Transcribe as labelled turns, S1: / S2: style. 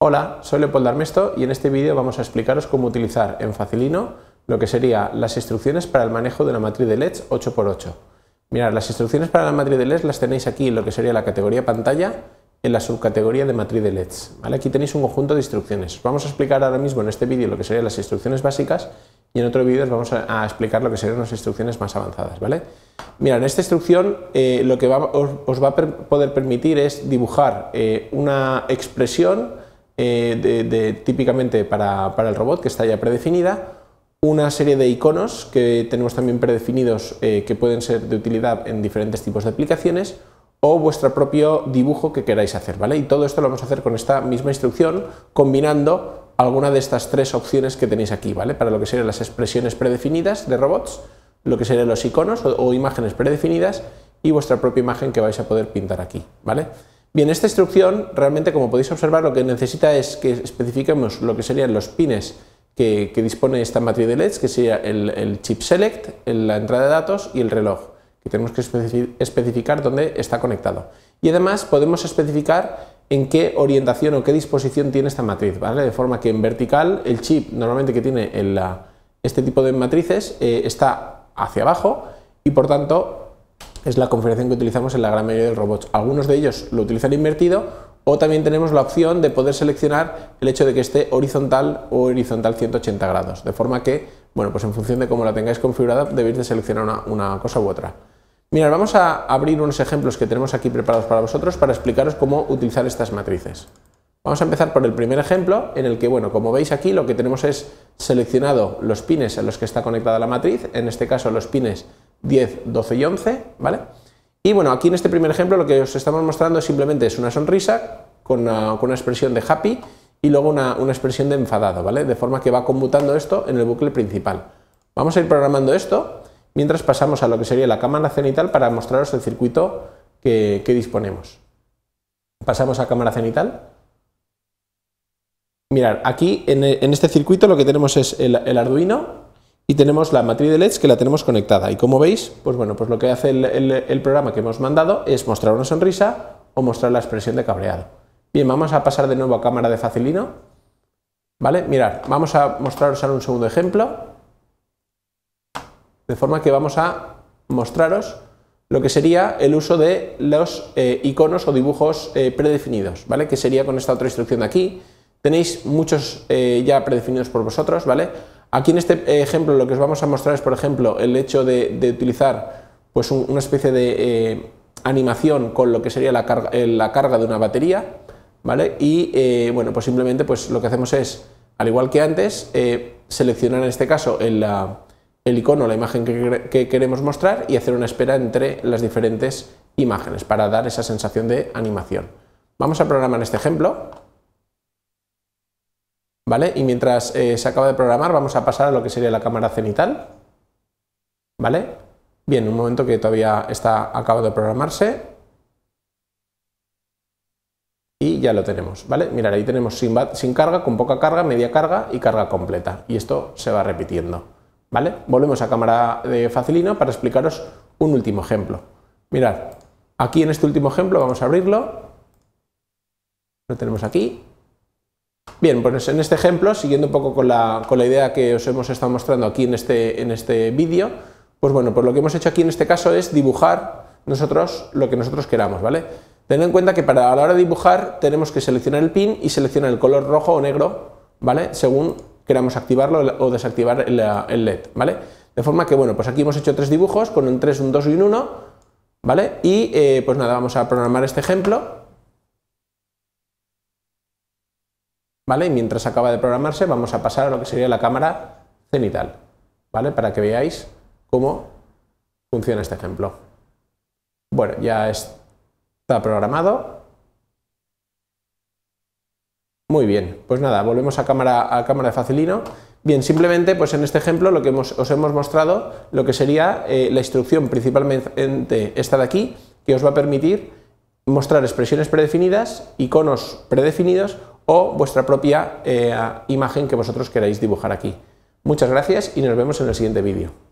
S1: Hola, soy Leopoldo Armesto y en este vídeo vamos a explicaros cómo utilizar en Facilino lo que serían las instrucciones para el manejo de la matriz de LEDs 8x8. Mirad, las instrucciones para la matriz de LEDs las tenéis aquí en lo que sería la categoría pantalla en la subcategoría de matriz de LEDs. ¿vale? Aquí tenéis un conjunto de instrucciones. Vamos a explicar ahora mismo en este vídeo lo que serían las instrucciones básicas y en otro vídeo os vamos a, explicar lo que serían las instrucciones más avanzadas. ¿vale? Mira, en esta instrucción eh, lo que os, va a poder permitir es dibujar eh, una expresión eh, típicamente para, el robot, que está ya predefinida, una serie de iconos que tenemos también predefinidos eh, que pueden ser de utilidad en diferentes tipos de aplicaciones o vuestro propio dibujo que queráis hacer, ¿vale? Y todo esto lo vamos a hacer con esta misma instrucción, combinando alguna de estas tres opciones que tenéis aquí, ¿vale? Para lo que serían las expresiones predefinidas de robots, lo que serían los iconos o, o imágenes predefinidas y vuestra propia imagen que vais a poder pintar aquí, ¿vale? Bien, esta instrucción realmente, como podéis observar, lo que necesita es que especifiquemos lo que serían los pines que, dispone esta matriz de LEDs, que sería el, chip select, la entrada de datos y el reloj, que tenemos que especificar dónde está conectado. Y además podemos especificar en qué orientación o qué disposición tiene esta matriz, ¿vale? De forma que en vertical el chip normalmente que tiene este tipo de matrices eh, está hacia abajo y por tanto es la configuración que utilizamos en la gran mayoría de robots. Algunos de ellos lo utilizan invertido o también tenemos la opción de poder seleccionar el hecho de que esté horizontal o horizontal 180 grados, de forma que, bueno, pues en función de cómo la tengáis configurada debéis de seleccionar una, cosa u otra. Mirad, vamos a abrir unos ejemplos que tenemos aquí preparados para vosotros para explicaros cómo utilizar estas matrices. Vamos a empezar por el primer ejemplo en el que, bueno, como veis aquí lo que tenemos es seleccionado los pines en los que está conectada la matriz, en este caso los pines 10, 12 y 11, ¿vale? Y bueno, aquí en este primer ejemplo lo que os estamos mostrando simplemente es una sonrisa con una, expresión de happy y luego una, expresión de enfadado, ¿vale? De forma que va conmutando esto en el bucle principal. Vamos a ir programando esto mientras pasamos a lo que sería la cámara cenital para mostraros el circuito que, disponemos. Pasamos a cámara cenital. Mirar, aquí en, este circuito lo que tenemos es el Arduino, y tenemos la matriz de LEDs que la tenemos conectada. Y como veis, pues bueno, pues lo que hace el, programa que hemos mandado es mostrar una sonrisa o mostrar la expresión de cabreado. Bien, vamos a pasar de nuevo a cámara de facilino. ¿Vale? Mirad, vamos a mostraros ahora un segundo ejemplo. De forma que vamos a mostraros lo que sería el uso de los eh, iconos o dibujos eh, predefinidos, ¿vale? Que sería con esta otra instrucción de aquí. Tenéis muchos eh, ya predefinidos por vosotros, ¿vale? Aquí en este ejemplo lo que os vamos a mostrar es, por ejemplo, el hecho de, utilizar pues, una especie de eh, animación con lo que sería la carga, eh, de una batería, ¿vale? Y eh, bueno, pues simplemente pues, lo que hacemos es, al igual que antes, seleccionar en este caso el, icono, la imagen que queremos mostrar y hacer una espera entre las diferentes imágenes para dar esa sensación de animación. Vamos a programar este ejemplo. ¿vale? Y mientras eh, se acaba de programar vamos a pasar a lo que sería la cámara cenital, ¿vale? Bien, un momento que todavía está acabado de programarse y ya lo tenemos, ¿vale? Mirad, ahí tenemos sin, sin, carga, con poca carga, media carga y carga completa. Y esto se va repitiendo, ¿vale? Volvemos a cámara de facilino para explicaros un último ejemplo. Mirad, aquí en este último ejemplo vamos a abrirlo. Lo tenemos aquí. Bien, pues en este ejemplo, siguiendo un poco con la, idea que os hemos estado mostrando aquí en este, en este vídeo, pues bueno, pues lo que hemos hecho aquí en este caso es dibujar nosotros lo que nosotros queramos, ¿vale? Tened en cuenta que para a la hora de dibujar tenemos que seleccionar el pin y seleccionar el color rojo o negro, ¿vale? Según queramos activarlo o desactivar el, LED, ¿vale? De forma que, bueno, pues aquí hemos hecho tres dibujos con un 3, un 2 y un 1, ¿vale? Y eh, pues nada, vamos a programar este ejemplo ¿vale? Y mientras acaba de programarse vamos a pasar a lo que sería la cámara cenital, ¿vale? Para que veáis cómo funciona este ejemplo. Bueno, ya está programado. Muy bien, pues nada, volvemos a cámara, a cámara de facilino. Bien, simplemente pues en este ejemplo lo que hemos, os hemos mostrado lo que sería eh, la instrucción principalmente esta de aquí, que os va a permitir mostrar expresiones predefinidas, iconos predefinidos o vuestra propia eh, imagen que vosotros queráis dibujar aquí. Muchas gracias y nos vemos en el siguiente vídeo.